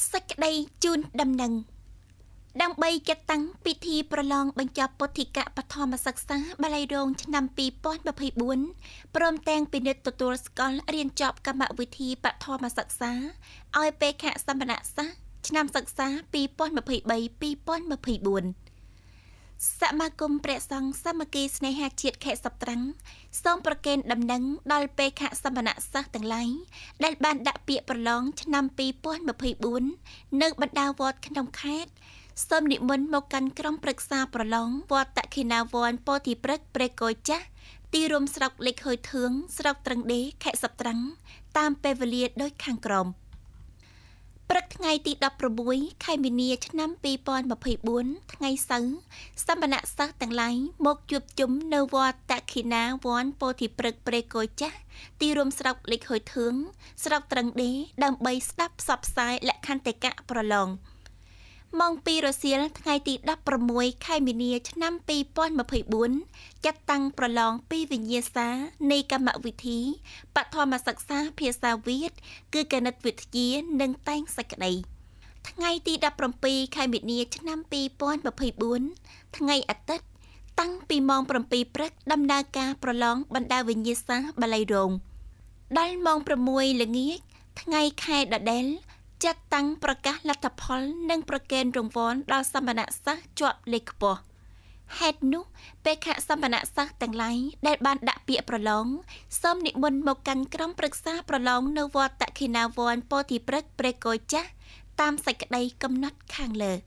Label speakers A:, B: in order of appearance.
A: សេចក្តីជូនដំណឹងដើម្បីចាត់តាំងពិធីប្រឡងបញ្ចប់ពុទ្ធិកបឋមសិក្សាបាលីរងឆ្នាំ2024ព្រមទាំងពិនិត្យទទួលស្គាល់រៀនចប់កម្មវិធីបឋមសិក្សាឲ្យពេខៈសម្បនៈសាស្ត្រឆ្នាំសិក្សា2023-2024សមាគមព្រះសង្ឃសាមគ្គីស្នេហាជាតិខេត្តសពត្រាំងសូមប្រកេនដំណឹងដល់ពេខសមណៈសិស្សទាំងឡាយដែលបានដាក់ពាក្យប្រឡងឆ្នាំ2024នៅបណ្ដាវត្តក្នុងខេត្តសូមនិមន្តមកកាន់ក្រុមប្រឹក្សាប្រឡងវត្តតខិណាវ័នពោធិព្រឹកព្រែកកោចាស់ទីរួមស្រុកលេខហុយធឿងស្រុកត្រឹងដេខេត្តសបត្រាំងតាមពេលវេលាដូចខាងក្រោមថ្ងៃទី16ខែមីនាឆ្នាំ2024ថ្ងៃសៅរ៍សម្បនៈសិស្សទាំងឡាយមកជួបជុំនៅវត្តតខិណាវ័នពោធិព្រឹកព្រេកោចាស់ទីរួមស្រុកលេខហុយធឿងស្រុកត្រឹងដេដើម្បីស្ដាប់ផ្សព្វផ្សាយលក្ខន្តិកៈប្រឡង។ម៉ោង2រសៀលថ្ងៃទី16ខែមីនា ឆ្នាំ2024ចាត់តាំងប្រឡងពីវិញ្ញាសានៃកម្មវិធីបឋមសិក្សាភាសាវៀតគឺគណិតវិទ្យានិងតែងសេចក្តីថ្ងៃទី17ខែមីនា ឆ្នាំ2024ថ្ងៃអាទិត្យតាំងពីម៉ោង7ព្រឹកដំណើរការប្រឡងបណ្ដាវិញ្ញាសាបាលីរងដល់ម៉ោង6ល្ងាចថ្ងៃខែដដែលចាត់តាំងប្រកាសលទ្ធផល និងប្រកេនរង្វាន់ដល់សមណសិស្សជាប់លេខខ្ពស់ហេតុនោះបេក្ខសមណសិស្សទាំងឡាយដែលបានដាក់ពាក្យប្រឡងសូមនិមន្តមកកាន់ក្រុមប្រឹក្សាប្រឡងនៅវត្តតខិណាវ័នពោធិព្រឹកព្រែកកោចាស់តាមសេចក្តីកំណត់ខាងលើ។